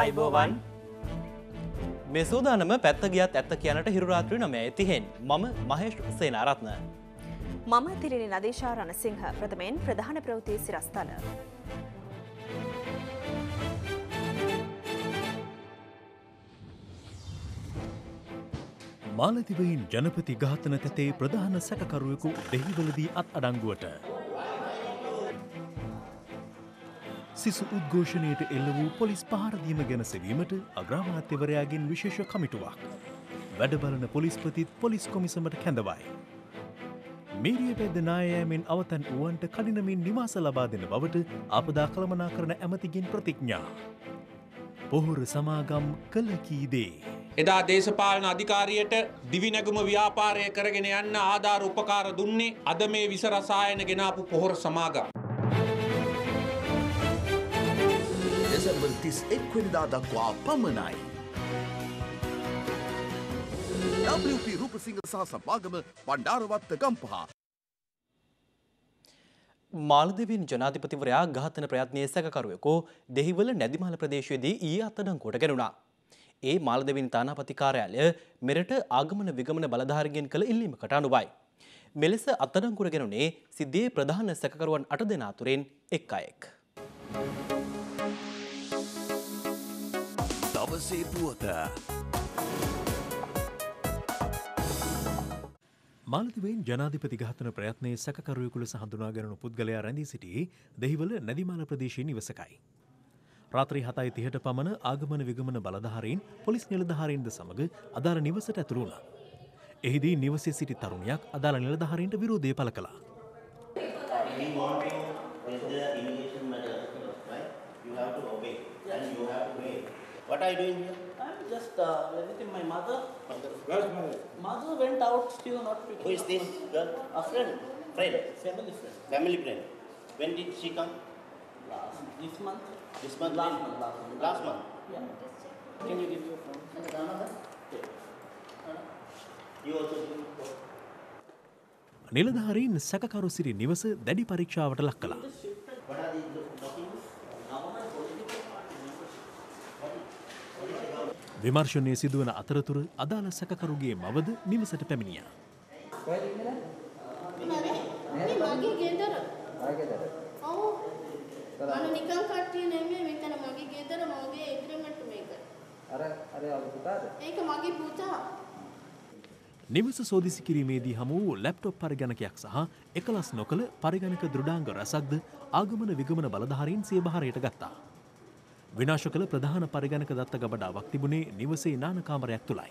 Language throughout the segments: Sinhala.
අයිබෝවන් මේ සූදානම පැත්ත ගියත් ඇත්ත කියනට හිරුරාත්‍රී නමය ඇතිහෙන් මම මහේෂ් සේනාරත්න. මම තිරිනි නදේශා රණසිංහ ප්‍රථමයෙන් ප්‍රධාන ප්‍රවෘතිය සිරස්ථල. මාලතිවයින් ජනපති ඝාතන තැතේ ප්‍රධාන සැකකරුවෙකු දෙහිවලදී අත් අඩංගුවට සිසු උද්ඝෝෂණයට එල්ල වූ පොලිස් පහරදීම ගැන සෙවීමට අග්‍රාමාත්‍යවරයාගෙන් විශේෂ කමිටුවක්. වැඩබලන පොලිස්පතිත් පොලිස් කොමිසමට කැඳවයි. මේරිය පැද්ද නායෑමෙන් අවතැන් වුවන්ට කඩිනමින් නිවාස ලබා දෙන බවට අපදා කළමනා කරන ඇමතිගෙන් ප්‍රතිඥා. පොහොර සමාගම් කළකීදේ. එදා දේශපාලන අධිකාරියට දිවිනැගුම ව්‍යාපාරය කරගෙන යන්න ආධාර උපකාර දුන්නේ අද මේ විසරසායන ගෙනාපු පොහොර සමාගම්. දෙසැම්බර් 31 වෙනිදා දක්වා පමණයි. WP රූපසිංහ සහ සමාගම බණ්ඩාරවත්ත ගම්පහ මාලදෙවින් ජනාධිපතිවරයා ඝාතන ප්‍රයත්නයේ සැකකරුවෙකු දෙහිවල නැදිමහල ප්‍රදේශයේදී ඊයේ අත්අඩංගුවට ගැනුණා. ඒ මාලදෙවින් තානාපති කාර්යාලය මෙරට ආගමන විගමන බලධාරීගෙන් කළ ඉල්ලීමකට අනුවයි. මෙලෙස අත්අඩංගුවට ගැනුනේ සිද්ධියේ ප්‍රධාන සැකකරුවන් 8 දෙනා අතුරින් එක් අයෙක්. Thank you. අවසේ පුවත e මාලතිවෙන් ජනාධිපති ඝාතන ප්‍රයත්නයේ සැකකරුවෙකු ලෙස හඳුනාගැනුණු පුද්ගලයා රැඳී සිටි දෙහිවල නැදිමාල ප්‍රදේශයේ නිවසකයි. රාත්‍රී හතයි තිහට පමණ ආගමන විගමන බලධාරීන් පොලිස් නිලධාරීන්ද සමඟ අදාළ නිවසට ඇතුළු වුණා. එහිදී නිවසේ සිටි තරුණයක් අදාළ නිලධාරීන්ට විරෝධය පළ කළා. What are you doing here? I'm just uh, visiting my mother. Mother. Where's mother? Mother went out, still not picking Who is this girl? A friend. Friend? Family friend. Family friend. When did she come? Last, this month. This month? Last month. Last month. Last month? Yeah. Can you give your phone? Yeah. You also give your phone. නිලධාරීන් සැකකරු සිරි නිවස දැඩි පරීක්ෂාවට ලක් කළා. විමර්ශනය සිදුවන අතරතුර අදාළ සැකකරුගේ මවද නිවසට පැමිණියා. නිවස සෝදිසි කිරීමේදී හමු වූ ලැප්ටොප් පරිගණකයක් සහ එකලස් නොකළ පරිගණක දෘඩාංග රැසක්ද ආගමන විගමන බලධාරීන් සියභාරයට ගත්තා. විනාශ කළ ප්‍රධාන පරිගණක දත්ත ගබඩාවක් තිබුණේ නිවසේ නාන කාමරයක් තුලයි.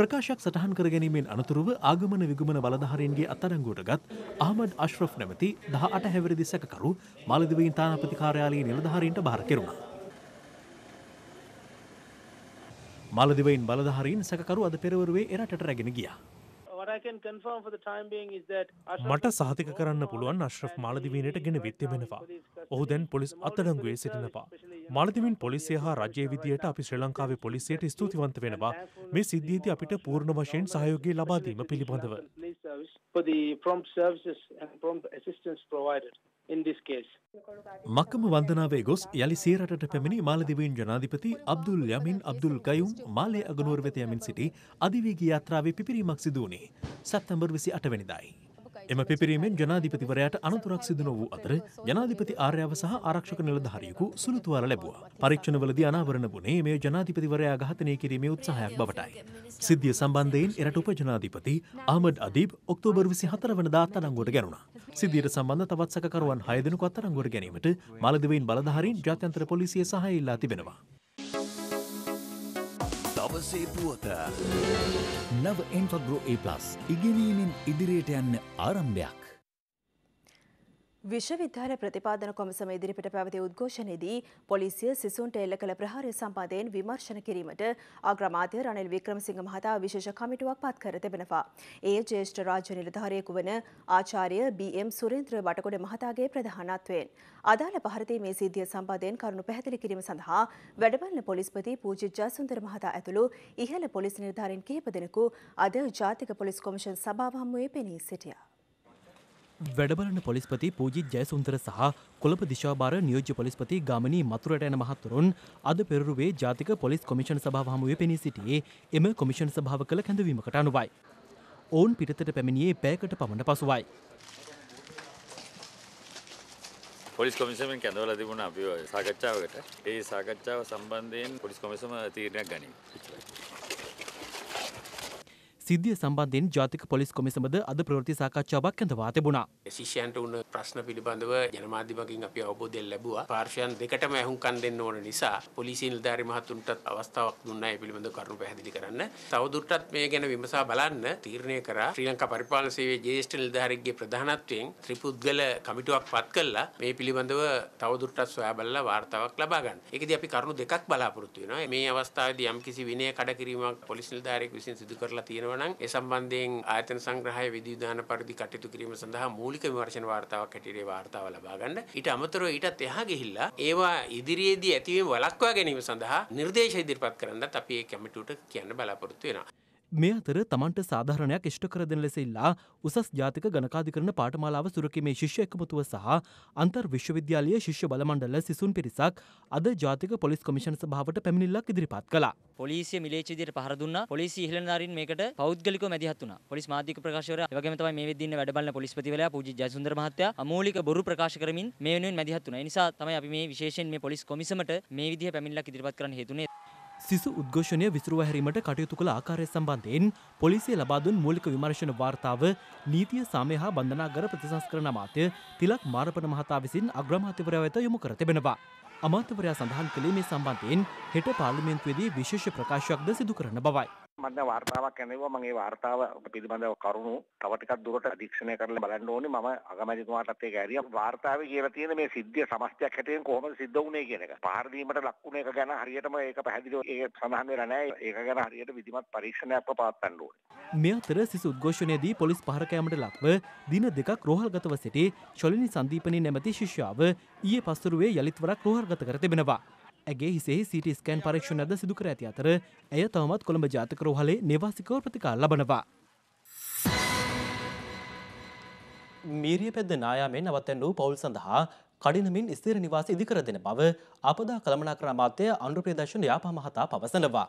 ප්‍රකාශයක් සටහන් කර ගැනීමෙන් අනතුරුව ආගමන විගමන බලධාරීන්ගේ අත්අඩංගුවට ගත් අහමඩ් අශ්රෆ් නැමැති 18 හැවිරිදි සැකකරු මාලදිවයින් තානාපති කාර්යාලයේ නිලධාරීන්ට බාර කෙරුණා. මාලදිවයින් බලධාරීන් සැකකරු අද පෙරවරුවේ එරටට රැගෙන ගියා. මට සහතික කරන්න පුළුවන් අශ්‍රෆ් මාලදිවීනයට ගෙන විත්තිබෙනවා. ඔහු දැන් පොලිස් අත්තඩංගුවේ සිටිනවා. මාලදිවින් පොලිසිය හා රජය විදියට අපි ශ්‍රී ලංකාවේ පොලිසියට ස්තුතිවන්ත වෙනවා මේ සිද්ධියති අපිට පූර්ණ වශයෙන් සහයෝගය ලබාදීම පිළිබඳව. මක්කම වන්දනාවේ ගොස් යළි සේරට පැමිණි මාලදිවීන් ජනාධිපති අබ්දුල් යමින් අබ්දුල් ගයුම් මාලය අගනුවර වෙත යමින් සිටි අධිවේගී යාත්‍රාවේ පිපිරීමක් සිදුවනේ සැප්තැම්බර් විසි අටවැනිදායි. එම පිපිරීමෙන් ජනාධිපතිවරයාට අනතුරක් සිදුන වූ අතර ජනාධිපති ආර්යාව සහ ආරක්ෂක නිලධාරියෙකු සුළුතුවාල ලැබුවා. පරීක්ෂණවලදී අනාවරණ වුණේ මේ ජනාධිපතිවරයා ඝාතනය කිරීමේ උත්සාහයක් බවටයි. සිද්ධිය සම්බන්ධයෙන් එරට උප ජනාධිපති අහමඩ් අදීබ් ඔක්තෝබර් 24 වනදා අත්අඩංගුවට ගැනුණා. සිද්ධියට සම්බන්ධ තවත් සැකකරුවන් 6 දෙනෙකු අත්අඩංගුවට ගැනීමට මාලදිවයින් බලධාරීන් ජාත්‍යන්තර පොලිසිය සහාය ඉල්ලා තිබෙනවා. දවසේ පුවත නව එන්ෆබ්‍රෝ ඒ+ ඉගෙනීමෙන් ඉදිරියට යන්න ආරම්භයක් විශ්වවිද්‍යාල ප්‍රතිපාදන කොමිසම ඉදිරිපිට පැවති උද්ඝෝෂණයේදී පොලිසිය සිසුන්ට එල්ල කළ ප්‍රහාරය සම්පාදයෙන් විමර්ශන කිරීමට අග්‍රාමාත්‍ය රනිල් වික්‍රමසිංහ මහතා විශේෂ කමිටුවක් පත් කර තිබෙනවා. එය ජ්‍යෙෂ්ඨ රාජ්‍ය නිලධාරියෙකු වන ආචාර්ය බී.එම්. සුරේන්ද්‍ර බටකොඩ මහතාගේ ප්‍රධානත්වයෙන් අදාළ පහරදී මේ සිද්ධිය සම්පාදයෙන් කරුණු පැහැදිලි කිරීම සඳහා වැඩබලන පොලිස්පති පූජිත් ජයසුන්දර මහතා ඇතුළු ඉහළ පොලිස් නිලධාරීන් කිහිප දෙනෙකු අද ජාතික පොලිස් කොමිෂන් සභාව හමුවේ පෙනී සිටියා. වැඩබලන පොලිස්පති පූජිත් ජයසුන්තර සහ කොළඹ දිශාභාර නියෝජ්‍ය පොලිස්පති ගමනී මතුරට යන මහත්තුරුන් අද පෙරරුවේ ජාතික පොලිස් කොමිෂණ සභාව හමුවේ පෙනී සිටියේ එම කොමිෂණ සභාව කළ කැඳවීමකට අනුවයි. ඔවුන් පිටතට පැමිණියේ පෑකට පමණ පසුවයි. පොලිස් කොමිසමෙන් කැඳවලා තිබුණා අපි සාකච්ඡාවකට. ඒ සාකච්ඡාව සම්බන්ධයෙන් පොලිස් කොමිසම තීරණයක් ගනී. සිද්ධිය සම්බන්ධයෙන් ජාතික පොලිස් කොමිසමද අද ප්‍රවෘති සාකච්ඡාවක් ඇඳවා තිබුණා. ශිෂ්‍යයන්ට උන ප්‍රශ්න පිළිබඳව ජනමාධ්‍යමකින් අපි අවබෝධය ලැබුවා. පාර්ශ්වයන් දෙකටම ඇහුම්කන් දෙන්න ඕන නිසා පොලිසිය නිලධාරි මහතුන්ටත් අවස්ථාවක් දුන්නා ඒ පිළිබඳව කරුණු පැහැදිලි කරන්න. තවදුරටත් මේ ගැන විමසා බලන්න තීරණය කරා ශ්‍රී ලංකා පරිපාලන සේවයේ ජ්‍යෙෂ්ඨ නිලධාරිගේ ප්‍රධානත්වයෙන් ත්‍රිපුද්ගල කමිටුවක් පත් කළා. මේ පිළිබඳව තවදුරටත් සොයා බලලා වාර්තාවක් ලබා ගන්න. ඒකදී අපි කරුණු දෙකක් බලාපොරොත්තු වෙනවා. මේ අවස්ථාවේදී යම්කිසි විනය කඩකිරීමක් පොලිස් නිලධාරියෙකු විසින් සිදු කරලා තියෙනවා නම් ඒ සම්බන්ධයෙන් ආයතන සංග්‍රහය විධිවිධාන පරිදි කටයුතු කිරීම සඳහා මූලික විමර්ශන වාර්තාවක් හැටියට වාර්තාව ලබා ගන්න. ඊට අමතරව ඊටත් එහා ගිහිල්ලා ඒවා ඉදිරියේදී ඇතිවීම වළක්වා ගැනීම සඳහා නිර්දේශ ඉදිරිපත් කරන්නත් අපි ඒ කමිටුවට කියන්න බලාපොරොත්තු වෙනවා. මේ අතර තමන්ට සාධාරණයක් ෂ්ට කරදන ලෙසෙල්ලා උසස් ජාතික ගණකාධිකරන පාටමාලාව සුරකීමේ ශිෂ්‍ය එකමතුව සහ අන්තර් විශ්වවිද්‍යාලය ශිෂ්‍ය බලමණ්ඩල සිසුන් පිරිසක් අද ජාතික පොලිස් කොමිෂණ සභාවට පැමිණිල්ලක් ඉදිරිපත් කලා පොලිසිය මිලේච්චදියට පහරදුන්න පොලිසි හිලනාරින් මේකට පෞද්ගලික මැදිහත්තුන පොලිස් මාධික ප්‍රකාශවර වගේම තමයි මේ වෙද්දින්න වැඩබලන පොලිස්පතිවරයා පූජි ජයසුන්දර මහත්තයා අමූලික බොරු ප්‍රකාශ කරමින් මේ වෙනුවෙන් මැදිහත් වුණා. ඒ නිසා තමයි අපි මේ විශේෂයෙන් මේ පොලිස් කොමිසමට මේ විදිහ පැමිණිල්ලක් ඉදිරිපත් කරන්න හේතුනේ සිසු උද්ඝෝෂණය විසුරුව හැරීමට කටයුතු කළ ආකාරය සම්බන්ධයෙන් පොලිසිය ලබාදුන් මූලික විමර්ශන වාර්තාව නීතිය සාමය හා බන්ධනාගර ප්‍රතිසංස්කරණ අමාත්‍ය තිලක් මාරපන මහතා විසින් අග්‍රමාත්‍යවරයා වෙත යොමු කර තිබෙනවා. අමාත්‍යවරයා සඳහන් කළේ මේ සම්බන්ධයෙන් හෙට පාර්ලිමේන්තුවේදී විශේෂ ප්‍රකාශයක්ද සිදු කරන බවයි. මම වාර්තාවක් ඇනෙවුවා මම ඒ වාර්තාව පිළිබඳව කරුණු තව ටිකක් දුරට අධීක්ෂණය කරලා බලන්න ඕනේ මම අගමැතිතුමාටත් ඒක ඇරියා වාර්තාවේ කියලා තියෙන මේ සිද්ධිය සමස්තයක් හැටියෙන් කොහොමද සිද්ධ වුනේ කියන එක. පාර දීමට ලක්ුණ එක ගැන හරියටම ඒක පැහැදිලිව ඒක සඳහන් වෙලා නැහැ. ඒක ගැන හරියට විධිමත් පරීක්ෂණයක් පවත්වන්න ඕනේ. මේ අතර සිසු උද්ඝෝෂණයේදී පොලිස් පහරකෑමට ලක්ව දින දෙකක් රෝහල්ගතව සිටි ශොලිනි සංදීපනී නැමැති ශිෂ්‍යාව ඊයේ පස්තුරුවේ යලිත් වරක් රෝහල්ගත කර තිබෙනවා. ඇගේ හිසේ සිට ස්කෑන් පරීක්ෂණ අද සිදුකර ඇති අතර ඇය තවමත් කොළඹ ජාතක රෝහලේ නිවාසිකව ප්‍රතිකාර ලබනවා. මීරිය පැද්ද නායාමෙන් අවතැන් වූ පවුල් සඳහා කඩිනමින් ස්ථීර නිවාස ඉදිකර දෙන බව අපදා කළමනාකර අමාත්‍ය අනුරප්‍රදර්ශන යාපා මහතා පවසනවා.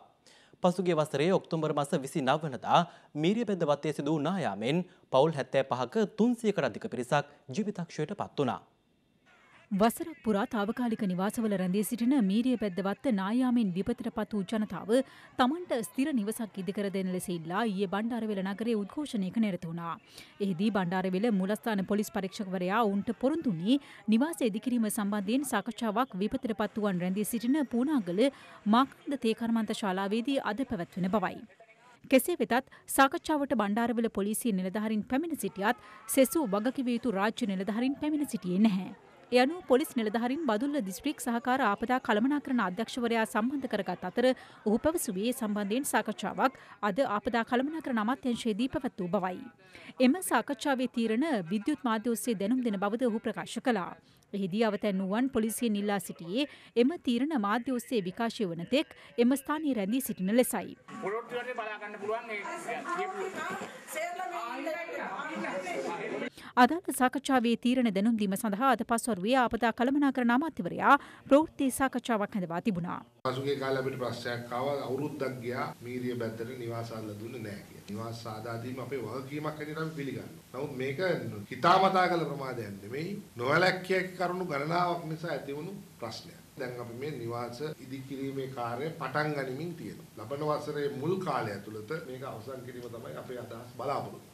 පසුගේ වසරේ ඔක්තුම්බර් මස විසි නවනදා මීරිය පැද්ද වත්තේ සිදු නායාමෙන් පවුල් හැත්තෑ පහක තුන්සියකට අධික පිරිසක් ජීවිතක්ෂයට පත් වනා. වසරක් පුරා තාවකාලික නිවාසවල රැඳී සිටින මීරිය පැද්දවත්ත නායාමෙන් විපතට පත් වූ ජනතාව තමන්ට ස්ථිර නිවසක් ඉදිකර දෙන ලෙස ඉල්ලා ඊයේ බණ්ඩාරවෙල නගරයේ උද්ඝෝෂණයක නිරත වුණා. එහිදී බණ්ඩාරවෙල මූලස්ථාන පොලිස් පරීක්ෂකවරයා ඔවුන්ට පොරොන්දුනි නිවාස ඉදිකිරීම සම්බන්ධයෙන් සාකච්ඡාවක් විපතට පත් වූවන් රැඳී සිටින පූනාගල මාකන්ද තේ කර්මාන්ත ශාලාවේදී අද පැවැත්වෙන බවයි. කෙසේ වෙතත් සාකච්ඡාවට බණ්ඩාරවෙල පොලිසිය නිලධාරීන් පැමිණ සිටියත් සෙසු වගකිව යුතු රාජ්‍ය නිලධාරීන් පැමිණ සිටියේ නැහැ. යනු පොලිස් නිලධහරින් බදුල්ල දිස්ත්‍රික් සහකාර ආපදා කළමනාකරන අධ්‍යක්ෂවරයා සම්බන්ධ කරගත් අතර ඔහු පැවසුවේ සම්බන්ධයෙන් සාකච්ඡාවක් අද ආපදා කළමනාකරන අමාත්‍යංශයේදී පැවැත් වූ බවයි. එම සාකච්ඡාවේ තීරණ විද්‍යුත් මාධ්‍ය ඔස්සේ දැනුම් දෙන බවද ඔහු ප්‍රකාශ කළා. එහිදී අවතැන් වුවන් පොලිසියෙන් ඉල්ලා සිටියේ එම තීරණ මාධ්‍ය ඔස්සේ විකාශය වන තෙක් එම ස්ථානයේ රැඳී සිටින ලෙසයි. අදාළ සාකච්ඡාවේ තීරණ දැනුම් දීම සඳහා අද පස්වරුවේ ආපදා කළමනාකරණ අමාත්‍යවරයා ප්‍රවෘත්ති සාකච්ඡාවක් හැඳවා තිබුණා. පසුගිය කාලේ අපිට ප්‍රශ්නයක් ආවා අවුරුද්දක් ගියා මීරිය බැද්දට නිවාස අල්ල දුන්නේ නැහැ කියලා. නිවාස සාදා දීම අපේ වගකීමක් හැටියට අපි පිළිගන්නවා. නමුත් මේක හිතාමතා කළ ප්‍රමාදයක් නෙමෙයි. නොවැළැක්කිය කරුණු ගණනාවක් නිසා ඇති වුණු ප්‍රශ්නයක්. දැන් අපි මේ නිවාස ඉදිකිරීමේ කාර්යය පටන් ගනිමින් තියෙනවා. ලබන වසරේ මුල් කාලය ඇතුළත මේක අවසන් කිරීම තමයි අපේ අදහස් බලාපොරොත්තු.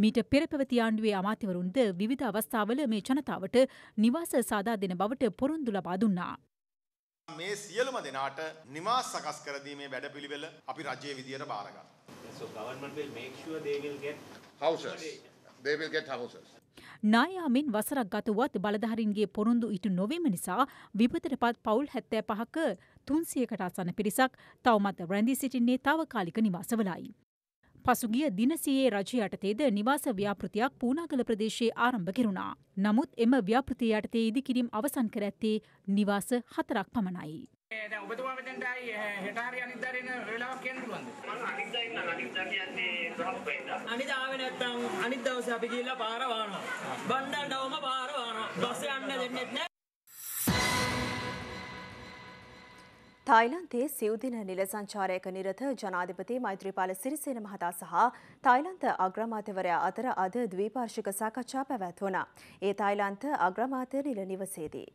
මීට පෙර පැවති ආණ්ඩුවේ අමාත්‍යවරුන්ද විවිධ අවස්ථාවල මේ ජනතාවට නිවාස සාදා දෙන බවට පොරොන්දු ලබා දුන්නා. මේ සියලුම දෙනාට නිවාස සකස් කර දීමේ වැඩපිළිවෙල අපි රජයේ විදියට බාරගන්නවා. So government will make sure they will get houses. They will get houses. නායාමින් වසරක් ගතවත් බලධහරින්ගේ පොරොන්දු ඉටු නොවීම නිසා විපතට පත් පවුල් හැත්තෑ පහක තුන්සියකට අසන පිරිසක් තවමත් රැඳී සිටින්නේ තාවකාලික නිවාසවලයි. පසුගිය දිනසියේ රජ යටතේද නිවාස ව්‍යාපෘතියක් පූනාගල ප්‍රදේශයේ ආරම්භ කෙරුණා. නමුත් එම ව්‍යාපෘතිය යටතේ ඉදිකිරීම් අවසන් කර ඇත්තේ නිවාස හතරක් පමණයි. දැන් ඔබතුමා මෙතෙන්ට ආයි හෙට හරි අනිද්දා එන වෙලාවක් කියන්න පුළුවන්ද? මම අනිද්දා ඉන්න අනිද්දා කියන්නේ ගොඩක් වෙන්දා. අනිද්දා ආවේ නැත්තම් අනිත් දවසේ අපි ගිහිල්ලා පාර වානවා. බණ්ඩාඩවම පාර වානවා. බස් යන්න දෙන්නෙත් නැහැ. තායිලන්තයේ සිව්දින නිල සංචාරයක නිරත ජනාධිපති මෛත්‍රීපාල සිරිසේන මහතා සහ තායිලන්ත අග්‍රාමාත්‍යවරයා අතර අද ද්විපාර්ශ්වික සාකච්ඡා පැවැත්වුණා. ඒ තායිලන්ත අග්‍රාමාත්‍ය නිල නිවසේදී.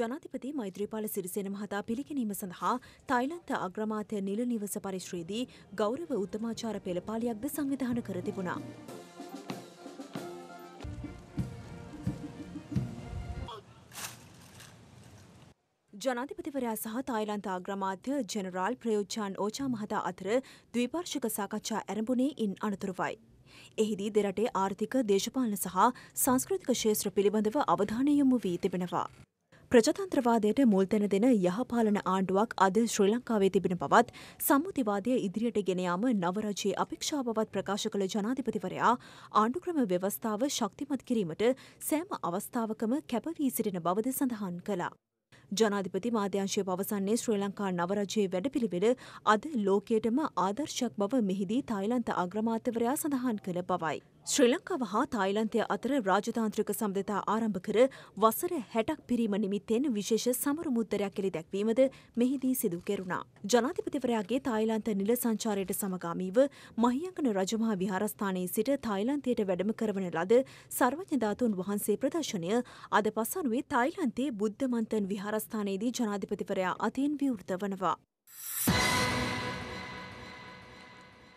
ජනාධිපති මෛත්‍රීපාල සිරිසේන මහතා පිළිගැනීම සඳහා තායිලන්ත අග්‍රාමාත්‍ය නිල නිවස පරිශ්‍රයේදී ගෞරව උත්තමාචාර පෙළපාලියක්ද සංවිධාන කර තිබුණා. ජනාධිපතිවරයා සහ තායිලන්ත ආග්‍රාමාත්‍ය ජෙනරාල් ප්‍රයෝජ්ජාන් ඕචා මහතා අතර ද්විපාර්ශික සාකච්ඡා ඇරඹුණේ ඉන් අනතුරුවයි. එහිදී දෙරටේ ආර්ථික දේශපාලන සහ සංස්කෘතික ශේත්‍ර පිළිබඳව අවධානය යොමු වී තිබෙනවා. ප්‍රජතන්ත්‍රවාදයට මුල්තැන දෙන යහපාලන ආණ්ඩුවක් අද ශ්‍රී ලංකාවේ තිබෙන බවත් සම්මුතිවාදය ඉදිරියට ගෙනයාම නවරජයේ අපේක්ෂාවවත් ප්‍රකාශ කළ ජනාධිපතිවරයා ආණ්ඩුක්‍රම ව්‍යවස්ථාව ශක්තිමත් කිරීමට සෑම අවස්ථාවකම කැපවී සිටින බවද සඳහන් කළා. ජනාධිපති මාධ්‍යංශය පවසන්නේ ශ්‍රී ලංකා නවරජයේ වැඩපිළිවෙල අද ලෝකයටම ආදර්ශයක් බව මෙහිදී තායිලන්ත අග්‍රමාත්‍යවරයා සඳහන් කළ බවයි. ශ්‍රී ලංකාව හා තායිලන්තය අතර රාජතාන්ත්‍රික සම්බඳතා ආරම්භ කර වසර හැටක් පිරීම නිමිත්තෙන් විශේෂ සමරු මුද්දරයක් කෙළි දැක්වීමද මෙහිදී සිදු කෙරුණා. ජනාධිපතිවරයාගේ තායිලන්ත නිල සංචාරයට සමගාමීව මහියංගන රජමහා විහාරස්ථානයේ සිට තායිලන්තයට වැඩම කරවන ලද සර්වඥ ධාතුන් වහන්සේ ප්‍රදර්ශනය අද පසරුවේ තායිලන්තයේ බුද්ධ මන්තන් විහාරස්ථානයේදී ජනාධිපතිවරයා අතින් විවෘත වනවා.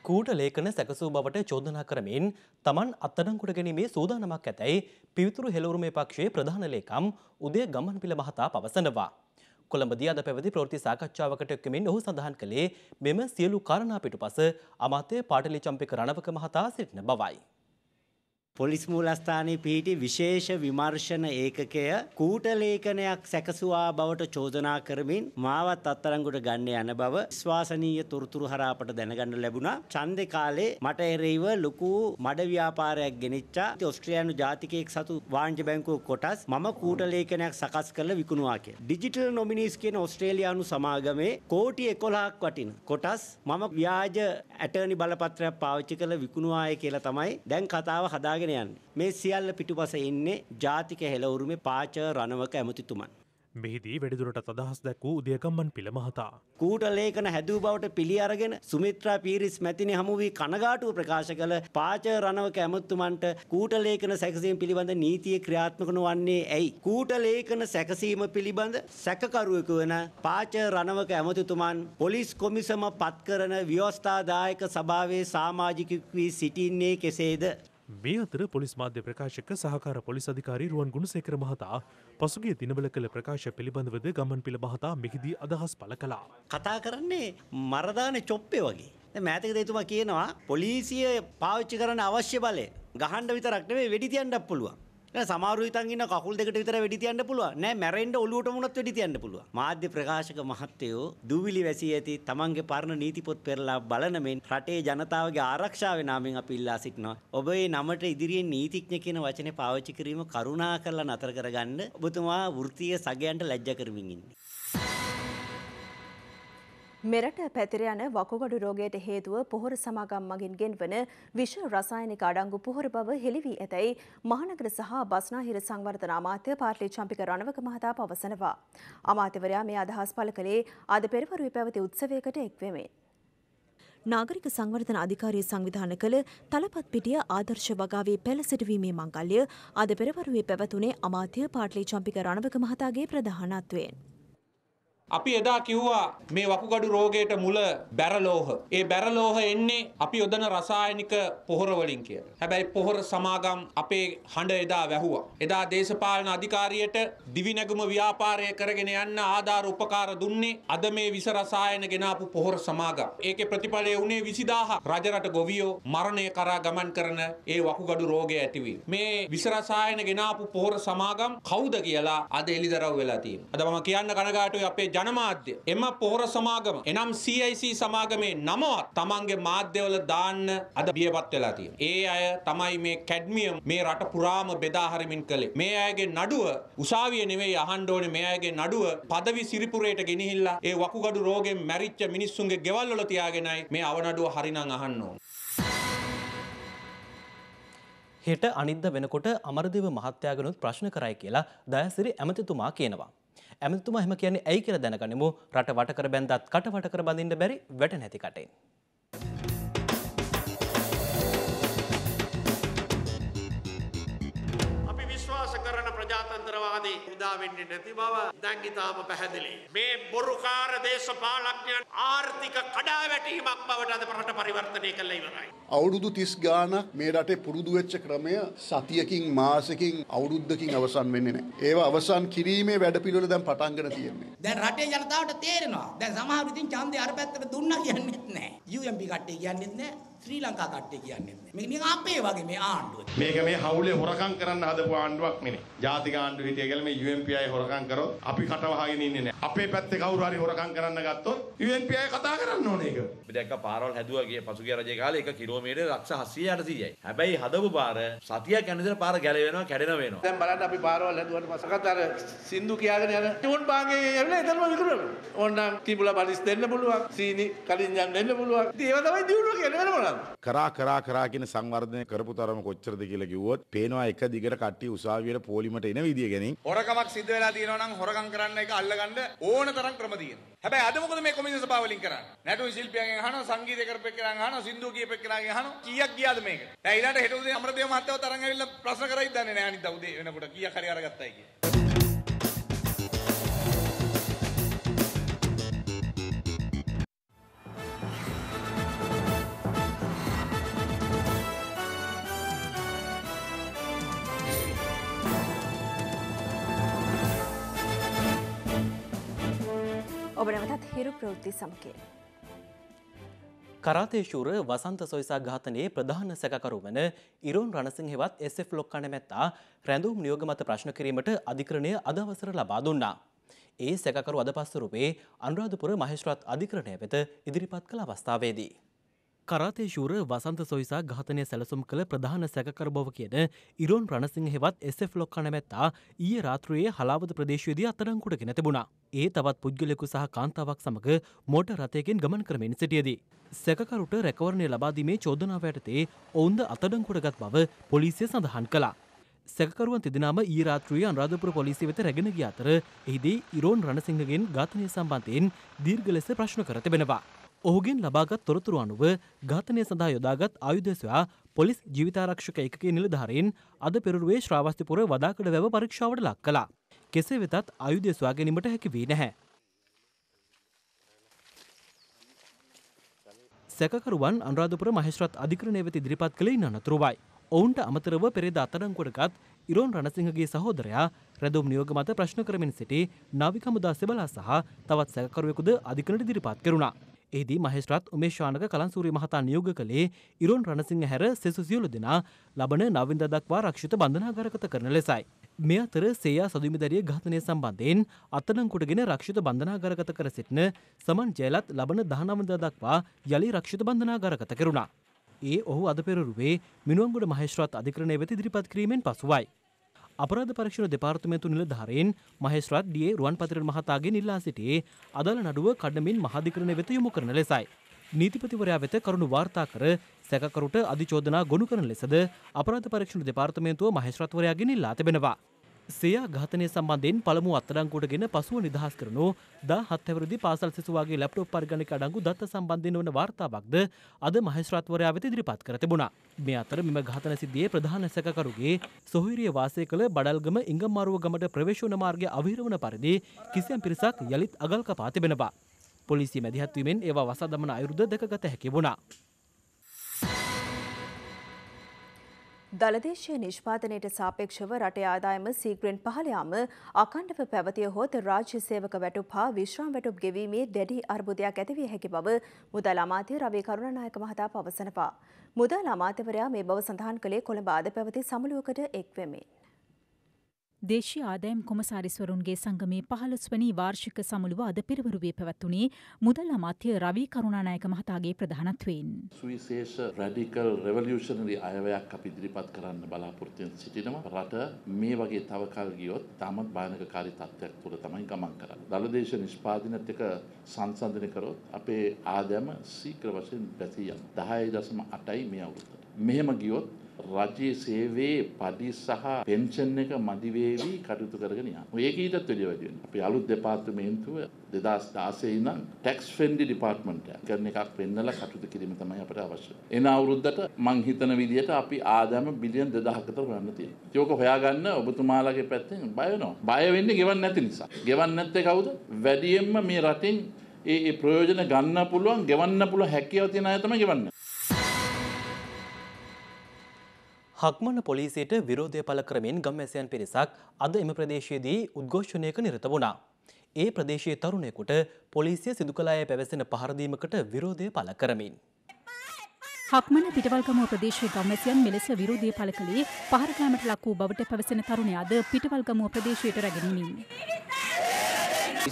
කූට ලේඛන සැකසූ බවට චෝදනා කරමින් තමන් අත්අඩංගුවට ගැනීමේ සූදානමක් ඇතැයි පිවිතුරු හෙළවරුමේ පක්ෂයේ ප්‍රධාන ලේකම් උදය ගමන් පිළ මහතා පවසනවා. කොළඹදී අද පැවති ප්‍රවෘත්ති සාකච්ඡාවකට එක්වමින් ඔහු සඳහන් කළේ මෙම සියලු කාරණා පිටුපස අමාත්‍ය පාටලි චම්පික රණවක මහතා සිටින බවයි. පොලිස් මූලස්ථානයේ පිහිටි විශේෂ විමර්ශන ඒකකය කූට ලේඛනයක් සැකසුවා බවට චෝදනා කරමින් මාවත් අත්තරංගුට ගන්න යන බව විශ්වාසනීය තොරතුරු හරහා අපට දැනගන්න ලැබුණා. ඡන්දේ කාලේ මට එරෙහිව ලොකු මඩ ව්‍යාපාරයක් ගෙනිච්චා ඕස්ට්‍රේලියානු ජාතිකයෙක් සතු වාණිජ බැංකුව කොටස් මම කූට ලේඛනයක් සකස් කරලා විකුණුවා කියලා. ඩිජිටල් නොමිනීස් කියන ඕස්ට්‍රේලියානු සමාගමේ කෝටි 11ක් වටින කොටස් මම ව්‍යාජ ඇටර්නි බලපත්‍රයක් පාවිච්චි කරලා විකුණුවාය කියලා තමයි දැන් කතාව හදාගෙන කරගෙන යන්නේ. මේ සියල්ල පිටුපස ඉන්නේ ජාතික හෙළවුරුමේ පාච රණවක ඇමතිතුමන්. මෙහිදී වැඩිදුරට අදහස් දැක් වූ උදයකම්මන් පිළ මහතා. කූට ලේඛන හැදූ බවට පිළි අරගෙන සුමිත්‍රා පීරිස් මැතිනි හමු වී කනගාටුව ප්‍රකාශ කළ පාච රණවක ඇමතුමන්ට කූට ලේඛන සැකසීම පිළිබඳ නීතිය ක්‍රියාත්මක නොවන්නේ ඇයි? කූට ලේඛන සැකසීම පිළිබඳ සැකකරුවෙකු වන පාච රණවක ඇමතුතුමන් පොලිස් කොමිසම පත්කරන ව්‍යවස්ථාදායක සභාවේ සමාජිකයෙකු වී සිටින්නේ කෙසේද? මේ අතර පොලිස් මාධ්‍ය ප්‍රකාශක සහකාර පොලිස් අධිකාරි රුවන් ගුණසේකර මහතා පසුගිය දිනවල කළ ප්‍රකාශ පිළිබඳවද ගමන් පිළ මහතා මෙහිදී අදහස් පළ කළා. කතා කරන්නේ මරදාන චොප්පේ වගේ. මෑතක දේතුමා කියනවා පොලිසිය පාවිච්චි කරන අවශ්‍ය බලය ගහන්ඩ විතරක් නෙවෙයි වෙඩි තියන්නත් පුළුවන්. සමාරු ඉතන්ගන්න කකුල් දෙකට විතර වැඩි තියන්න පුළුව නෑ මැරෙන්ට ඔලුවට මුණත් වැඩි තියන්න පුළුව මාධ්‍ය ප්‍රකාශක මහත්තයෝ දුවිලි වැසී ඇති තමන්ගේ පරණ නීතිපොත් පෙරලා බලනමෙන් රටේ ජනතාවගේ ආරක්ෂාව නාමෙන් අපි ඉල්ලා සිටිනවා ඔබ ඒ නමට ඉදිරියෙන් නීතිඥ කියන වචනේ පාවිච්චි කිරීම කරුණා කරලා නතර කරගන්න ඔබතුමා වෘත්තීය සගයන්ට ලැජ්ජ කරමින් ඉන්නේ මෙරට පැතිර යන වකුගඩු රෝගයට හේතුව පොහොර සමාගම් මගින් ගෙන්වන විෂ රසායනික අඩංගු පොහොර බව හෙළිවී ඇතැයි මහනගර සහ බස්නාහිර සංවර්ධන අමාත්‍ය පාර්ලි චම්පික රණවක මහතා පවසනවා. අමාත්‍යවරයා මේ අදහස් පළ කළේ අද පෙරවරුවේ පැවති උත්සවයකට එක්වෙමින්. නාගරික සංවර්ධන අධිකාරය සංවිධාන කළ තලපත් පිටිය ආදර්ශ වගාවේ පැළ සිටවීමේ මංගල්‍ය අද පෙරවරුවේ පැවතුනේ අමාත්‍ය පාට්ලි චම්පික රණවක මහතාගේ ප්‍රධානත්වයෙන්. අපි එදා කිව්වා මේ වකුගඩු රෝගයට මුල බැරලෝහ. ඒ බැරලෝහ එන්නේ අපි යොදන රසායනික පොහොර වලින් කියලා. හැබැයි පොහොර සමාගම් අපේ හඬ එදා වැහුවා. එදා දේශපාලන අධිකාරියට දිවි නැගුම ව්‍යාපාරය කරගෙන යන්න ආධාර උපකාර දුන්නේ අද මේ විස රසායන ගෙනාපු පොහොර සමාගම්. ඒකේ ප්‍රතිඵලය වුණේ 20000 රජරට ගොවියෝ මරණය කරා ගමන් කරන ඒ වකුගඩු රෝගය ඇතිවීම. මේ විස රසායන ගෙනාපු පොහොර සමාගම් කවුද කියලා අද එළිදරව් වෙලා තියෙනවා. අද මම කියන්න කනගාටුයි අපේ ජනමාධ්‍ය එම පොහොර සමාගම එනම් CIC සමාගමේ නමවත් තමන්ගේ මාධ්‍යවල දාන්න අද බියපත් වෙලා තියෙනවා. ඒ අය තමයි මේ කැඩ්මියම් මේ රට පුරාම බෙදා හරිමින් කළේ. මේ අයගේ නඩුව උසාවිය නෙවෙයි අහන්න ඕනේ මේ අයගේ නඩුව පදවි සිරිපුරේට ගෙනihilla ඒ වකුගඩු රෝගයෙන් මැරිච්ච මිනිස්සුන්ගේ ගෙවල් වල තියාගෙනයි මේ අවනඩුව හරිනම් අහන්න ඕනේ. හෙට අනිද්ද වෙනකොට අමරදිව මහත්තයාගෙනුත් ප්‍රශ්න කරයි කියලා දයසිරි ඇමතිතුමා කියනවා. ඇමතුම හම කියන්නේ ඇයි කියර දැනගනිමු රට වටකර බැන්දත් කට වටකර බඳින්න බැරි වැට නැති කටේ. අපි විශ්වාස කරන ප්‍රජාතන්ත්‍රවාදී මුදා වෙන්නේ නැති බව දැන් ඉතාම පැහැදිලි. මේ බොරුකාර දේශපාලඥයන් ආර්ථික කඩාවැටීමක් බවට අද රට පරිවර්තනය කළ ඉවරයි. අවුරුදු 30 ගාණක් මේ රටේ පුරුදු වෙච්ච ක්‍රමය සතියකින් මාසෙකින් අවුරුද්දකින් අවසන් වෙන්නේ නැහැ. ඒව අවසන් කිරීමේ වැඩපිළිවෙල දැන් පටන් ගන්න තියෙන්නේ. දැන් රටේ ජනතාවට තේරෙනවා. දැන් සමහරු ඉතින් ඡන්දේ අර පැත්තට දුන්නා කියන්නේත් නැහැ. UMP කට්ටිය කියන්නේත් නැහැ. ශ්‍රී ලංකා කට්ටේ කියන්නේ මේ නිකන් අපේ වගේ මේ ආණ්ඩුව. මේක මේ හවුලේ හොරකම් කරන්න හදපු ආණ්ඩුවක් නෙමෙයි. ජාතික ආණ්ඩුව හිටිය කියලා මේ UNPI හොරකම් කරොත් අපි කටවහගෙන ඉන්නේ නැහැ. අපේ පැත්තේ කවුරු හරි හොරකම් කරන්න ගත්තොත් UNPI කතා කරන්න ඕනේ ඒක. අපි දැක්ක පාරවල් හැදුවා ගිය පසුගිය රජයේ කාලේ 1 කිලෝමීටර ලක්ෂ 800 800යි. හැබැයි හදපු පාර සතියක් යන විතර පාර ගැලවෙනවා කැඩෙන වෙනවා. දැන් බලන්න අපි පාරවල් හැදුවට පස්සකත් අර සින්දු කියාගෙන යන ටෝන් බාගේ එන්නේ එතනම විකුණනවා. ඕනනම් කිඹුලා බලිස් දෙන්න පුළුවන්. සීනි කලින්ජම් දෙන්න පුළුවන්. ඉතින් ඒවා තමයි දියුණුව කියන්නේ වෙන මොනවාද? කරා කරා කරා කියන සංවර්ධනය කරපු තරම කොච්චරද කියලා කිව්වොත් පේනවා එක දිගට කට්ටිය උසාවියට පොලිමට එන විදිය ගැන. හොරකම යමක් සිද්ධ වෙලා තියෙනවා නම් හොරගම් කරන්න එක අල්ලගන්න ඕන තරම් ක්‍රම තියෙනවා. හැබැයි අද මොකද මේ කොමිෂන් සභාව වලින් කරන්නේ? නැටුම් ශිල්පියන්ගෙන් අහනවා, සංගීතය කරපෙක්කලාගෙන් අහනවා, සින්දුව කියපෙක්කලාගෙන් අහනවා. කීයක් ගියාද මේක? දැන් ඊළඟට හෙට උදේ අමරදේව මහත්තයව තරංග ඇවිල්ලා ප්‍රශ්න කරයිද දන්නේ නැහැ අනිත් දවසේ වෙනකොට කීයක් හරි අරගත්තයි කියලා. ඔබ නැවතත් හිරු ප්‍රවෘත්ති සමකේ. කරාතේශූර වසන්ත සොයිසා ඝාතනයේ ප්‍රධාන සැකකරු වන ඉරෝන් රණසිංහෙවත් SF ලොක් කණමැත්තා රැඳවුම් නියෝග මත ප්‍රශ්න කිරීමට අධිකරණය අද අවසර ලබා දුන්නා. ඒ සැකකරු අද පස්තුරුපේ අනුරාධපුර මහේස්ත්‍රාත් අධිකරණය වෙත ඉදිරිපත් කළ අවස්ථාවේදී කරාතේශූර වසන්ත සොයිසා ඝාතනය සැලසුම් කළ ප්‍රධාන සැකර බව කියන ඉරෝන් ප්‍රණසිංහ හෙවත් එස්F ලොක් කනමැත්තා ඊය රාත්‍රයේ හලාවද ප්‍රදේශයේදී අතරංකුට ගෙන තිබුණා. ඒ තවත් පුද්ගලෙකු සහ කාන්තාවක් සමඟ මෝට රථයකෙන් ගමන් කරමින් සිටියදී. සැකකරුට රැකවරණය ලබාදීමේ චෝදනාව යටතේ ඔවුන්ද අතඩංකුටගත් බව පොලිසිය සඳහන් කලා. සැකරුවන් තිදෙනම ඒ රාත්‍රී අන්රාධපුර පොලිසි වෙත රැගෙන ගිය අතර එහිදී ඉරෝන් රණසිංහගෙන් ඝාතනය සම්බන්ධයෙන් දීර්ඝ ලෙස ප්‍රශ්න කර තිබෙනවා. ඔහුගෙන් ලබාගත් තොරතුරු අනුව ඝාතනය සඳහා යොදාගත් ආයුධ සොයා පොලිස් ජීවිතාරක්ෂක එකකේ නිලධාරීන් අද පෙරළුවේ ශ්‍රාවස්තිපුර වදාකඩ වැව පරීක්ෂාවට ලක් කළා. කෙසේ වෙතත් ආයුධය සොයා ගැනීමට හැකි වී නැහැ. සැකකරුවන් අනුරාධපුර මහේස්ත්‍රාත් අධිකරණය වෙත ඉදිරිපත් කළේ ඉන් අනතුරුවයි. ඔවුන්ට අමතරව පෙරේද අත්අඩංගුවටගත් ඉරෝන් රණසිංහගේ සහෝදරයා රැඳුම් නියෝග මත ප්‍රශ්න කරමින් සිටි නාවික හමුදා සෙබලා සහ තවත් සැකකරුවෙකුද අධිකරණයට ඉදිරිපත් කෙරුණා. එහිදී මහේස්ත්‍රාත් උමේශ් ශානක කලන්සූරි මහතා නියෝග කළේ ඉරුන් රණසිංහ හැර සෙසු සියලු දෙනා ලබන නවින්ද දක්වා රක්ෂිත බන්ධනාගාරගත කරන ලෙසයි. මේ අතර සේයා සදුමිදරිය ඝාතනය සම්බන්ධයෙන් අත්අඩංගුවටගෙන රක්ෂිත බන්ධනාගාරගත කර සිටින සමන් ජයලත් ලබන 19 දක්වා යලි රක්ෂිත බන්ධනාගාරගත කෙරුණා. ඒ ඔහු අද පෙරරුවේ මිනුවන්ගොඩ මහේස්ත්‍රාත් අධිකරණය වෙත ඉදිරිපත් කිරීමෙන් පසුවයි. අපරාධ පරීක්ෂණ දෙපාර්තමේන්තු නිලධාරීන් මහේස්ත්‍රාත් ඩී.ඒ. රුවන්පතිරණ මහතාගෙන් ඉල්ලා සිටියේ අදාළ නඩුව කඩමින් මහාධිකරණය වෙත යොමු කරන ලෙසයි. නීතිපතිවරයා වෙත කරුණු වාර්තා කර සැකකරුට අධිචෝදනා ගොනු කරන ලෙසද අපරාධ පරීක්ෂණ දෙපාර්තමේන්තුව මහේස්ත්‍රාත්වරයාගෙන් ඉල්ලා තිබෙනවා. සයා ඝාතනය සම්බන්ධයෙන් පළමු අත්තරංකුවටගෙන පසුව නිදහස් කරනු දා හත්තවරදි පාසල් සිසුවාගේ ලැප්ටොප් පර්ගණක අඩංගු දත්ත සම්බන්ධයෙන් වන වාර්තාවක්ද අද මහස්රත්වරයා වෙත ඉදිරිපත් කර තිබුණා. මේ අතර මෙම ඝාතන සිද්ධියේ ප්‍රධාන සැකකරුගේ සොහිරිය වාසය කළ බඩල්ගම ඉංගම්මාරුව ගමට ප්‍රවේශවන මාර්ගය අවිරවන පරිදි කිසියම් පිරිසක් යළිත් අගල් කපා තිබෙනවා. පොලිසි මැදිහත්වීමෙන් ඒවා වසදමන අයුරුද දැකගත හැකි වුණා. දළදේශය නිෂ්පාතනයට සාපේක්ෂව රටේ ආදායම සීග්‍රෙන් පහලයාම අකණ්ඩව පැවතිය හොත් රාජ්‍ය සේවක වැටුප හා විශ්‍රාම් වැටුප් ගෙවීමේ දැඩි අර්බුදයක් ඇතිවිය හැකි බව මුදල් අමාත්‍ය රවී කරුණනායක මහතා පවසනවා. මුදල් අමාත්‍යවරයා මේ බව සඳහන් කළේ කොළඹ ආද පැවති සමුළුවකට එක්වෙමින්. දේශී ආදායම් කොමසාරිස්වරුන්ගේ සංගමේ පහළොස්වනී වාර්ෂික සමුළුව අද පෙරවරුවේ පැවැත්වුණේ මුදල් අමාත්‍ය රවී කරුණානායක මහතාගේ ප්‍රධානත්වයෙන්. සුවිශේෂ රැඩිකල් රෙවලියුෂනරි අයවැයක් අපි ඉදිරිපත් කරන්න බලාපොරොත්තුෙන් සිටිනවා. රට මේ වගේ තව කල් ගියොත් තාමත් භයානකකාරී තත්ත්වයක් තුළ තමයි ගමන් කරන්නේ. දලදේශ නිෂ්පාදනයත් එක්ක සංසන්දනය කරොත් අපේ ආදායම ශීඝ්‍ර වශයෙන් බැසී යනවා. 10.8යි මේ අවුරුද්දට. මෙහෙම ගියොත් රජයේ සේවයේ පඩි සහ පෙන්ෂන් එක මදි වේවි කටයුතු කරගෙන යනවා. ඒක ඊටත් වැඩිය වැඩි වෙනවා. අපි අලුත් දෙපාර්තමේන්තුව 2016 ඉඳන් ටැක්ස් ෆ්‍රෙන්ඩ්ලි ඩිපාර්ට්මන්ට් එක කරන එකක් වෙන්නලා කටයුතු කිරීම තමයි අපිට අවශ්‍ය. එන අවුරුද්දට මං හිතන විදිහට අපි ආදායම බිලියන් 2000කට කරන්න තියෙනවා. ඒක හොයාගන්න ඔබතුමාලගේ පැත්තෙන් බය වෙනවා. බය වෙන්නේ ගෙවන්න නැති නිසා. ගෙවන්න නැත්තේ කවුද? වැඩියෙන්ම මේ රටින් ඒ ප්‍රයෝජන ගන්න පුළුවන් ගෙවන්න පුළුවන් හැකියාව තියෙන අය තමයි ගෙවන්නේ. හක්මන පොලිසියට විරෝධය පළ කරමින් ගම්වැසයන් පිරිසක් අද එම ප්‍රදේශයේදී උද්ඝෝෂණයක නිරත වුණා. ඒ ප්‍රදේශයේ තරුණයෙකුට පොලිසිය සිදුකලාය පැවසෙන පහරදීමකට විරෝධය පළ කරමින්. හක්මන පිටවල්ගම ප්‍රදේශයේ ගම්වැසියන් මෙලෙස විරෝධය පළ කළේ පහරකෑමට ලක් වූ බවට පැවසෙන තරුණයාද පිටවල්ගමුව ප්‍රදේශයට රැගෙනමින්.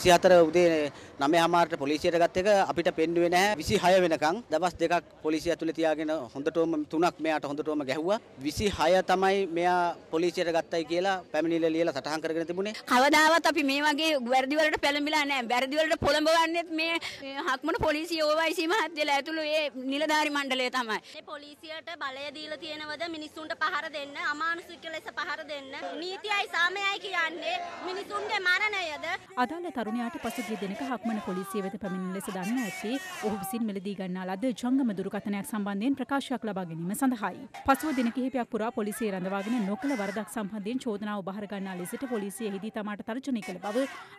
24 උදේ 9 හමාරට පොලිසියට ගත් එක අපිට පෙන්නුවේ නැහැ 26 වෙනකන් දවස් දෙකක් පොලිසිය ඇතුලේ තියාගෙන හොඳටම තුනක් මෙයාට හොඳටම ගැහුවා 26 තමයි මෙයා පොලිසියට ගත්තයි කියලා පැමිණිල්ල ලියලා සටහන් කරගෙන තිබුණේ කවදාවත් අපි මේ වගේ වැරදි වලට පැලඹිලා නැහැ වැරදි වලට පොළඹවන්නේ මේ හක්මන පොලිසිය ඕවයිසී මහත්තයලා ඇතුළු ඒ නිලධාරි මණ්ඩලය තමයි පොලිසියට බලය දීලා තියෙනවද මිනිසුන්ට පහර දෙන්න අමානුෂික ලෙස පහර දෙන්න නීතියයි සාමයයි කියන්නේ මිනිසුන්ගේ මරණයද අදාළ තරුණයාට පසුගිය දිනක හක්ම ඉක්මන පොලිසිය වෙත පැමිණෙන ලෙස දන්න ඇති ඔහු විසින් මිලදී ගන්නා ලද ජංගම දුරකථනයක් සම්බන්ධයෙන් ප්‍රකාශයක් ලබා ගැනීම සඳහායි. පසුව දින කිහිපයක් පුරා පොලිසිය රඳවාගෙන නොකළ වරදක් සම්බන්ධයෙන් චෝදනා උබහර ගන්නා ලෙසට පොලිසිය එහිදී තමාට තර්ජනය කළ බව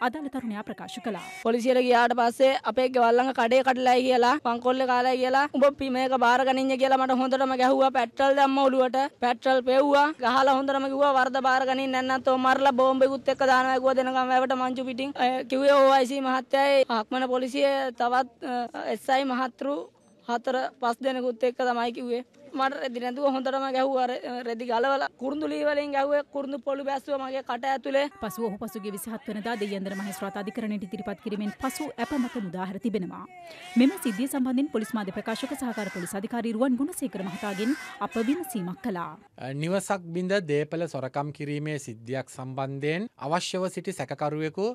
අදාළ තරුණයා ප්‍රකාශ කළා. පොලිසියට ගියාට පස්සේ අපේ ගෙවල් ළඟ කඩේ කඩලායි කියලා පංකොල්ල කාලායි කියලා උඹ මේක බාර ගනින්න කියලා මට හොඳටම ගැහුවා පෙට්‍රල් දැම්ම ඔලුවට පෙට්‍රල් පෙව්වා ගහලා හොඳටම කිව්වා වරද බාර ගනින්න නැත්නම් තෝ මරලා බෝම්බෙකුත් එක්ක දානවා කිව්වා දෙනකම් වැවට මංජු පිටින් කිව්වේ OIC මහත්තයායි ආක්මන පොලිසිය තවත් එස්සයි මහත්තුරු හතර පස් දෙනෙකුත් එක්ක තමයි කිව්වේ. මට රෙදි නැතුව හොඳටම ගැහුවා රෙදි ගලවල කුරුඳු ලී වලින් ගැහුවේ කුරුඳු පොළු බැස්සුව මගේ කට ඇතුලේ. පසුව ඔහු පසුගිය 27 වෙනිදා දෙයන්දර මහේස්ත්‍රාත් අධිකරණයට ඉදිරිපත් කිරීමෙන් පසු අපමත මුදා හැර තිබෙනවා. මෙම සිද්ධිය සම්බන්ධයෙන් පොලිස් මාධ්‍ය ප්‍රකාශක සහකාර පොලිස් අධිකාරී රුවන් ගුණසේකර මහතාගෙන් අප විමසීමක් කළා. නිවසක් බිඳ දේපල සොරකම් කිරීමේ සිද්ධියක් සම්බන්ධයෙන් අවශ්‍යව සිටි සැකකරුවෙකු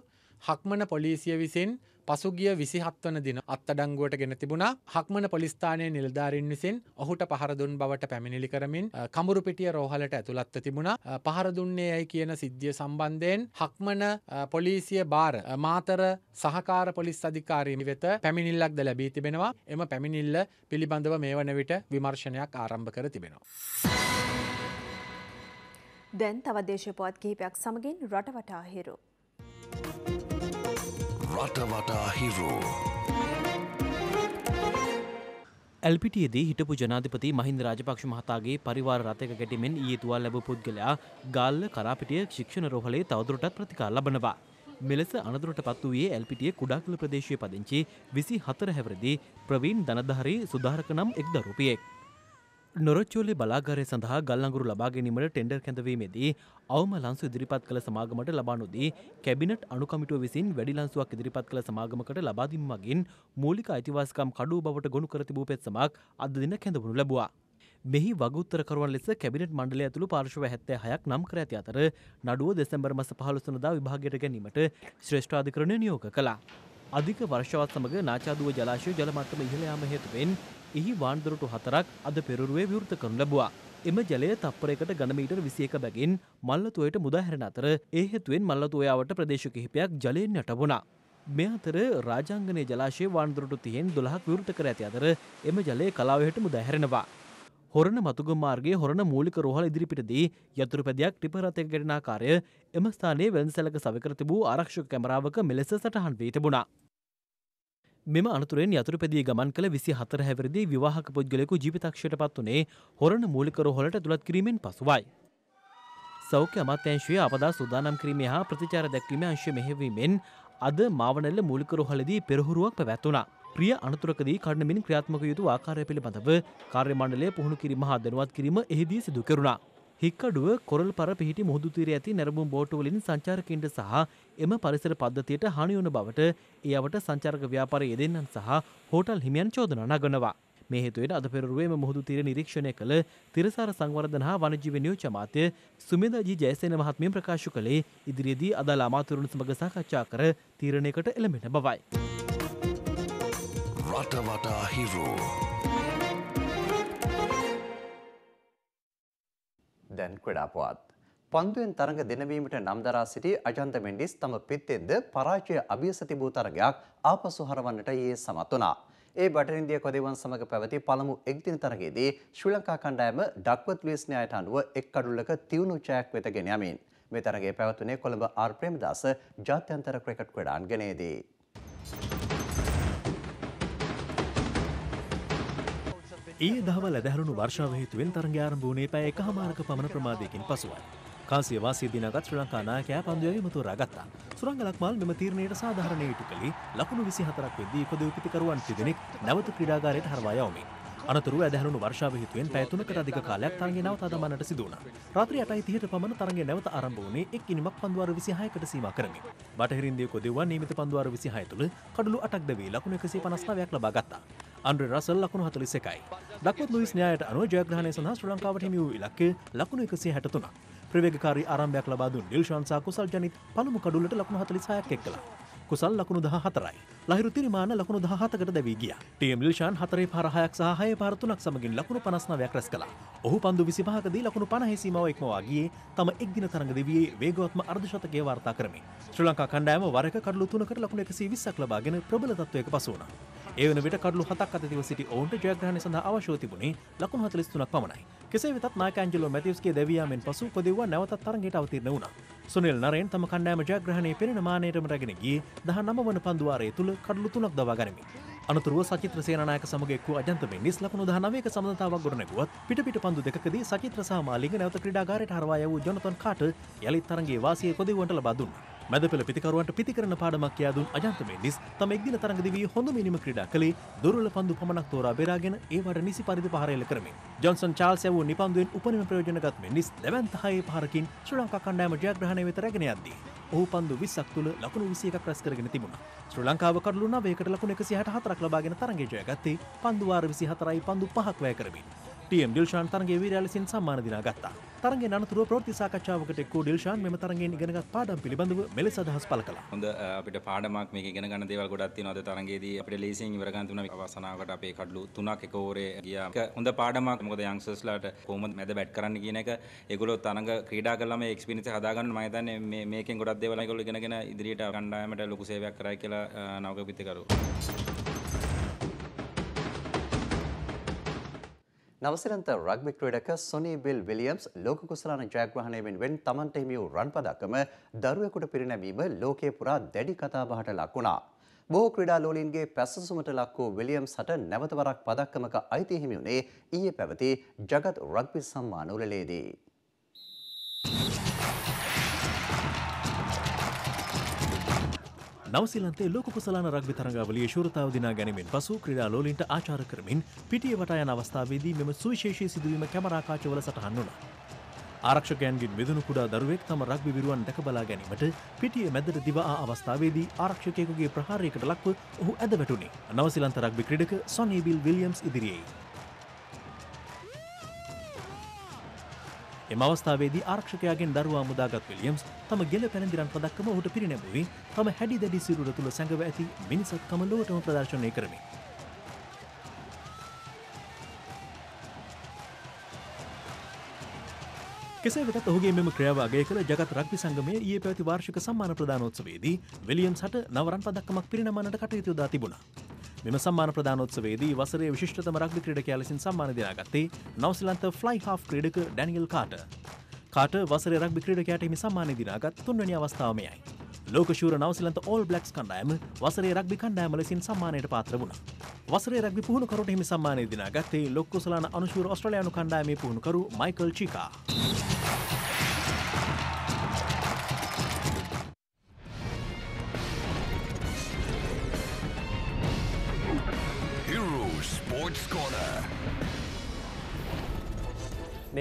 හක්මන පොලිසිය විසින් පසුගිය විසිහත් වන දින අත්තඩංගුවට ගෙන තිබුණා හක්මන පොලිස්ථානය නිලධාරින් විසින් ඔහුට පහරදුන් බවට පැමිණිලි කරමින් කමුරුපිටිය රෝහලට ඇතුළත්ව තිබුණා පහරදුන්නේ ඇයි කියන සිද්ධිය සම්බන්ධයෙන් හක්මන පොලිසිය බාර මාතර සහකාර පොලිස් අධිකාරීමි වෙත පැමිණිල්ලක්ද ලැබී තිබෙනවා එම පැමිණිල්ල පිළිබඳව මේ වන විට විමර්ශනයක් ආරම්භ කර තිබෙනවා. දැන් තවදේශපුවත් කිහිපයක් සමගින් රටවටා හිරු. රටවටා හිරෝ. ඇල්පිටියේදී හිටපු ජනාධිපති මහින්ද රාජපක්ෂ මහතාගේ පරිවාර රථයක ගැටීමෙන් ඊයේ තුවාල ලැබූ පුද්ගලයා ගාල්ල කරාපිටිය ශික්ෂණ රෝහලේ තවදුරටත් ප්‍රතිකාර ලබනවා. මෙලෙස අනතුරට පත් වූයේ ඇල්පිටිය කුඩාකළ ප්‍රදේශයේ පදිංචි විසි හතර හැවරදී ප්‍රවීන් දනධාරී සුධාරක නම් එක් දරුපියෙක්. නොරොච්චෝලි බලාගාරය සඳහා ගල්ලඟුරු ලබා ගැනීමට ටෙන්ඩර් කැඳවීමේදී අවම ලංසු ඉදිරිපත් කළ සමාගමට ලබා නොදී කැබිනට් අනුකමිටුව විසින් වැඩි ලංසුවක් ඉදිරිපත් කළ සමාගමකට ලබා දීම මගින් මූලික අයිතිවාසිකම් කඩුව බවට ගොනු කර තිබූ පෙත්සමක් අද දින කැඳවනු ලැබුවා. මෙහි වගුත්තරකරුවන් ලෙස කැබිනට් මණ්ඩලය ඇතුළු පාර්ශව 76ක් නම් කර ඇති අතර නඩුව දෙසැම්බර් මස 15 වෙනිදා විභාගයට ගැනීමට ශ්‍රේෂ්ඨාධිකරණය නියෝග කළා. අධික වර්ෂවත් සමග නාචාදුව ජලාශය ජලමට්ටම ඉහළ යාම හේතුවෙන් එහි වාන්දොරටු හතරක් අද පෙරරුවේ විවෘත කරනු ලැබුවා. එම ජලය තප්පරයකට ගණමීටර් විසියක බැගින් මල්ලතුවයට මුදාහැරෙන අතර ඒ හේතුවෙන් මල්ලතුවයාවට ප්‍රදේශ කිහිපයක් ජලයෙන් යටබුණා. මේ අතර රාජාංගනයේ ජලාශය වාන්දොරටු තිහෙන් 12ක් විවෘත කර ඇති අතර එම ජලය කලාවයට මුදාහැරෙනවා. හොරණ මතුග මාර්ගයේ හොරණ මූලික රෝහල ඉදිරිපිටදී යතුරු පැදයක් ටිපර් රථයක ගෙනෙන ආකාරය එම ස්ථානයේ වෙළඳසැලක සවිකර තිබූ ආරක්ෂක කැමරාවක මෙලෙස සටහන් වී තිබුණා. මෙම අනතුරෙන් යතුරුපැදී ගමන් කළ විසි හතර හැවරදි විවාහක පුද්ගලෙකු ජීවිතක්ෂයට පත් වනේ හොරණ මූලිකර හොලට තුළත් කිරීමෙන් පසුවයි. සෞඛ්‍ය අමාත්‍යංශයේ අපදා සූදානම් කිරීමේ හා ප්‍රතිචාර දැක්වීම අංශ මෙහෙවීමෙන් අද මාවනල්ල මූලික රෝහලදී පෙරහුරුවක් පැවැත්වුණා. ප්‍රිය අනතුරකදී කඩනමින් ක්‍රියාත්මක යුතු ආකාරය පිළිබඳව කාර්ය මණ්ඩලය පුහුණු කිරීම හා දැනුවත් කිරීම එහිදී සිදු කෙරුණා. හික්කඩුව කොරල් පර පිහිටි මුහුදුතීර ඇති නැරඹුම් බෝටුවලින් සංචාරකන්ට සහ එම පරිසර පද්ධතියට හනිවන බවට එයවට සංචාරක ව්‍යාපාරය යෙදෙන්නන් සහ හෝටල් හිමියන් චෝදන නගනවා. මෙහෙතුවට අද පෙරුවේම මුහුදු තීර නිරීක්ෂණය කළ තිරසාර සංවර්ධන හා වනජීව නියෝජ්‍ය අමාත්‍ය සුමේදාජී ජයසේන මහත්මිය ප්‍රකාශ කළේ ඉදිරියේදී අදාළ අමාත්‍යවරුන් සමග සාකච්ඡා කර තීරණයකට එළඹෙන බවයි. රටවටා හිරෝ දැන් ක්‍රඩා පුවත්. පන්දුවෙන් තරඟ දෙනවීමට නම්දරා සිටි අජන්ත මෙන්ඩිස් තම පිත්තෙන්ද පරාජය අභියසතිබූ තරගයක් ආපසු හරවන්නට ඒ සමත් වනා. ඒ බටරින්දිය කොදවන් සමඟ පැවති පළමු එක්දින තරගේදී ශ්‍රී ලංකා කණ්ඩායම ඩක්වත් ලේස්නයායට අනුව එක් අඩුල්ලක තිවුණු ජයක් වෙතගෙන යමින්. මේ තරගේ පැවතුනේ කොළඹ ආර් ප්‍රේමදාස ජාත්‍යන්තර ක්‍රිකට් ක්‍රඩාන් ගනේදී. ඒ දහවල් ඇදහරුණු වර්ෂාව හේතුවෙන් තරග ආරම්භ වුණේ පැය එකහමාරක පමණ ප්‍රමාදයකින් පසුවයි. කාසිය වාසිය දිනාගත් ශ්‍රී ලංකා නායකයා පන්දුවේ මතු රගත්තා. සුරංග ලක්මාල් මෙම තීරණයට සාධාරණය ඉටු කළේ ලකුණු 24ක් වෙද්දී ඉපදූ පිතිකරුවන් තිදෙනෙක් නැවත ක්‍රීඩාගාරයට හරවා යවමින්. අනතුරුව ඇදහැරුණු වර්ෂාව හේතුවෙන් පැය තුනකට අධික කාලයක් තරඟය නැවත අදමන්නට සිදු වුණා. රාත්‍රී 8:30ට පමණ තරඟය නැවත ආරම්භ වුණේ එක් ඉනිමක් පන්දුවාර 26කට සීමා කරමින්. බටහිරින් දිය කොදෙව්වා නියමිත පන්දුවාර 26 තුළ කඩළු 8ක් දැවී ලකුණු 159ක් ලබා ගත්තා. අන්ඩ්‍රේ රසල් ලකුණු 41යි. ඩක්වත් ලුයිස් න්‍යායට අනුව ජයග්‍රහණය සඳහා ශ්‍රී ලංකාවට හිමි වූ ඉලක්කය ලකුණු 163ක්. ප්‍රවේගකාරී ආරම්භයක් ලබා දුන් ඩිල්ෂාන් සහ කුසල් ජනිත් පළමු කඩුල්ලට ලකුණු 46ක් එක් කළා. කුසල් ලකුණු දහ හතරයි ලහිරු තිරිමාන ලකුණු දහතකට දැවී ගිය ටම් ල්ෂාන් හතරේ පරහයක් සහය පාරතුනක් සමගින් ලකුණු පනස්නාවයක් රැස් කළ ඔහු පන්දු විසිභාගදී ලකුණු පනහෙසීමාව එක්මවාගේ තම එක්දින තරඟ දෙවියේ වේගවත්ම අර්ධශතකය වාර්තා කරමින් ශ්‍රී ලංකා කණ්ඩෑම වරක කඩලු තුනකට ලකුණු එකසී විස්සක් ලබාගෙන ප්‍රබල තත්වයක පසුවනා ඒවන විට කඩු හතක් අතතිව සිටි ඔවුන්ට ජයග්‍රහණ සඳහා අවශ්‍යෝ තිබුණේ ලකුණු හතලිස් තුනක් පමණයි. කෙසේ වෙතත් නායකඇන්ජලෝ මැතිවස්ගේ දැවයාමෙන් පසු කොදෙව්වා නැවතත් තරගයට අවතිරණ වුණා. සුනිල් නරෙන් තම කණ්ඩෑම ජයග්‍රහණය පෙනෙන මානයටම රැගෙන ගියේ දහ නම වන පන්දුවාරය තුළ කඩලු තුනක් දවා ගනිමින්. අනතුරුව සචිත්‍ර සේනායක සමගෙක් අජන්තමෙන් නිස් ලකුණු දහනවයක සමතාවක් ගොඩනැගුවත් පිට පිට පන්දු දෙකදී සචිත්‍ර සාමාලිග නැවත ක්‍රඩාගාරයට හරවාය වූ ජොනතන් කාට යළිත් තරගේ වාසය කොදවුවන්ට ලබදුන් මැදපෙළ පිතිකරුවන්ට පිතිකරන පාඩමක් කියා දුන් අජන්ත මෙන්ඩිස් තම එක්දින තරඟදිවී හොඳ මිනිම ක්‍රීඩා කළේ දුර්වල පන්දු පමණක් තෝරා බෙදාගෙන ඒවට නිසි පරිදි පහර එල්ල කරමින් ජොන්සන් චාල්ස් යවූ නිපන්දුවෙන් උපරිම ප්‍රයෝජනගත් මෙන්ඩිස් දැවැන්ත හයේ පහරකින් ශ්‍රී ලංකා කණ්ඩායම ජයග්‍රහණය වෙත රැගෙන යද්දී ඔහු පන්දු 20ක් තුල ලකුණු 21ක් රැස් කරගෙන තිබුණා. ශ්‍රී ලංකාව කඩලු 9කට ලකුණු 164ක් ලබාගෙන තරඟය ජයගත්තේ පන්දු වාර 24යි පන්දු 5ක් වැය කරමින්. ටම් ිල්ෂාන් තරගේ විරයාලසින් සම්මාන දිනා ගත්තා තරගේ අනතුර ප්‍රෘති සාකච්ඡාවකට ඩිල්ෂාන් මෙම තරගෙන් ඉගෙනගත් පාඩම් පිළිබඳව මෙලෙස අදහස් පල කළ හොඳ අපිට පාඩමක් මේ ගෙන ගන්න දේවල් ගොඩත් නද තරගේදී අපට ලේසින් ඉවරගන්තුන අවසනාවට අපේ කඩලු තුනක් එකෝරේ ගිය හොඳ පාඩමක් මොද යංසස්ලාට කොමත් මැද බැට් කරන්න කියන එක ඒගොලො තරඟ ක්‍රඩා කලම එක්ස්පිනිස හදාගන්න මයතන මේක ගොඩක් දෙවලගොල ගෙනගෙන ඉදිරියට කණ්ඩායමට ලොකුසේවයක් කරයි කියලා නවක පිතිකරු. නවසිරන්ත රග්බි ක්‍රීඩක සොනී බිල් විලියම්ස් ලෝක කුසලාන ජයග්‍රහණයෙන් වෙන් තමන්ට හිමි වූ රන් පදකම දරුවෙකුට පිරිනැමීම ලෝකේ පුරා දැඩි කතාබහට ලක් වුණා. බොහෝ ක්‍රීඩා ලෝලීන්ගේ පැසසුමට ලක් වූ විලියම්ස් හට නැවත වරක් පදක්කමක අයිතිය හිමි වුණේ ඊයේ පැවති ජගත් රග්බි සම්මාන උළෙලේදී. නවසිලන්තේ ලෝක කුසලාන රග්බි තරඟාවලියේ ශූරතාව දිනා ගැනීමෙන් පසු ක්‍රීඩා ලෝලින්ට ආචාර කරමින් පිටිය වටා යන අවස්ථාවේදී මෙම සුවිශේෂී සිදුවීම කැමරා කාචවල සටහන් වුණා. ආරක්ෂකයන්ගෙන් වෙදුණු කුඩා දරුවෙක් තම රග්බි විරුවන් දැක බලා ගැනීමට පිටියේ මැදට දිව ආ අවස්ථාවේදී ආරක්ෂකයෙකුගේ ප්‍රහාරයකට ලක්ව ඔහු ඇද වැටුණේ. නවසිලන්ත රග්බි ක්‍රීඩක සොනී බිල් විලියම්ස් ඉදිරියේ. එම අවස්ථාවේදී ආරක්ෂකයාගෙන් දරුවා මුදාගත් විලියම්ස් තම ගෙල පැනදිරන් පදක්කම ඔහුට පිරිනැමුවී තම හැඩි දැඩි සිරුර තුළ සැඟව ඇති මිනිසත්කම ලොවටම ප්‍රදර්ශනය කරමින් කෙසේ වෙතත් ඔහුගේ මෙම ක්‍රියාවගේ කළ ජගත රක්වි සංගමය ඒ පැති වාර්ෂික සම්මාන ප්‍රධානෝත්සවේදී විලියම් සට නවරන් පදක්කමක් පිරිනමනට කටයුතු දා තිබුණා. මෙම සම්මාන ප්‍රධානෝත්සවේදී වසරේ විශිෂ්ටතම රක්වි ක්‍රීඩකයා ලෙසින් සම්මාන දිනාගත්තේ නවසිලන්ත ෆ්ලයි හාෆ් ක්‍රීඩක ඩැනියල් කාට. කාට වසරේ රක්වි ක්‍රීඩකයාට හිමි සම්මාන දිනාගත් තුන්වැනි අවස්ථාවමයයි. ලෝකෂූර නවසිලන්ත ඕල් බ්ලක්ස් කණ්ඩායම වසරේ රක්බි කණ්ඩායම ලෙසින් සම්මානයට පාත්‍ර වුණා. වසරේ රක්බි පුහුණුකරුට හිමි සම්මානය දිනාගත්තේ ලොක්කුසලාන අනුශූර ඔස්ට්‍රලයානු කණ්ඩායමේ පුහුණුකරු මයිකල් චිකා.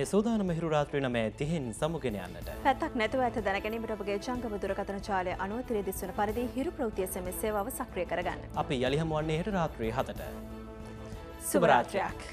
මේ සූදානම හිරු රාත්‍රී නමේ 30න් සමුගෙන යන්නට. පැත්තක් නැතුව ඇත දැනගැනීමට ඔබගේ ජංගම දුරකථන ජාලය අනුව තිරේ දිස්වන පරිදි හිරු ප්‍රවෘත්ති SMS සේවාව සක්‍රිය කරගන්න. අපි යලි හමුවන්නේ හෙට රාත්‍රී 7ට. සුබ රාත්‍රියක්.